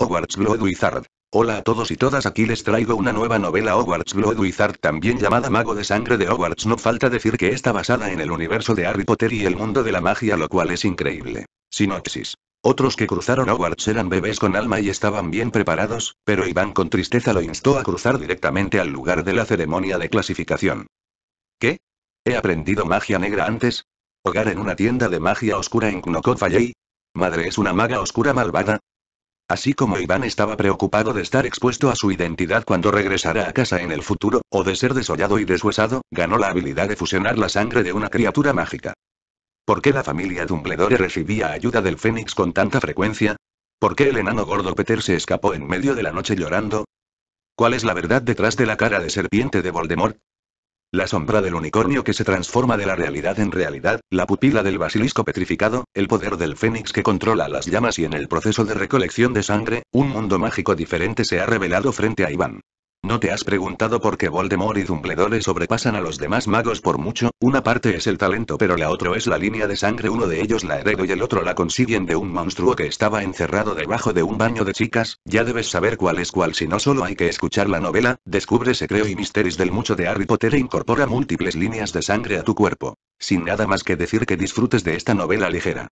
Hogwarts Blood Wizard. Hola a todos y todas aquí les traigo una nueva novela Hogwarts Blood Wizard también llamada Mago de Sangre de Hogwarts no falta decir que está basada en el universo de Harry Potter y el mundo de la magia lo cual es increíble. Sinopsis. Otros que cruzaron Hogwarts eran bebés con alma y estaban bien preparados, pero Iván con tristeza lo instó a cruzar directamente al lugar de la ceremonia de clasificación. ¿Qué? ¿He aprendido magia negra antes? ¿Hogar en una tienda de magia oscura en Knockout Valley? ¿Madre es una maga oscura malvada? Así como Iván estaba preocupado de estar expuesto a su identidad cuando regresara a casa en el futuro, o de ser desollado y deshuesado, ganó la habilidad de fusionar la sangre de una criatura mágica. ¿Por qué la familia Dumbledore recibía ayuda del Fénix con tanta frecuencia? ¿Por qué el enano gordo Peter se escapó en medio de la noche llorando? ¿Cuál es la verdad detrás de la cara de serpiente de Voldemort? La sombra del unicornio que se transforma de la realidad en realidad, la pupila del basilisco petrificado, el poder del fénix que controla las llamas y en el proceso de recolección de sangre, un mundo mágico diferente se ha revelado frente a Iván. ¿No te has preguntado por qué Voldemort y Dumbledore sobrepasan a los demás magos por mucho? Una parte es el talento pero la otra es la línea de sangre. Uno de ellos la heredó y el otro la consiguen de un monstruo que estaba encerrado debajo de un baño de chicas. Ya debes saber cuál es cuál si no solo hay que escuchar la novela, descubre secreto y misterios del mucho de Harry Potter e incorpora múltiples líneas de sangre a tu cuerpo. Sin nada más que decir que disfrutes de esta novela ligera.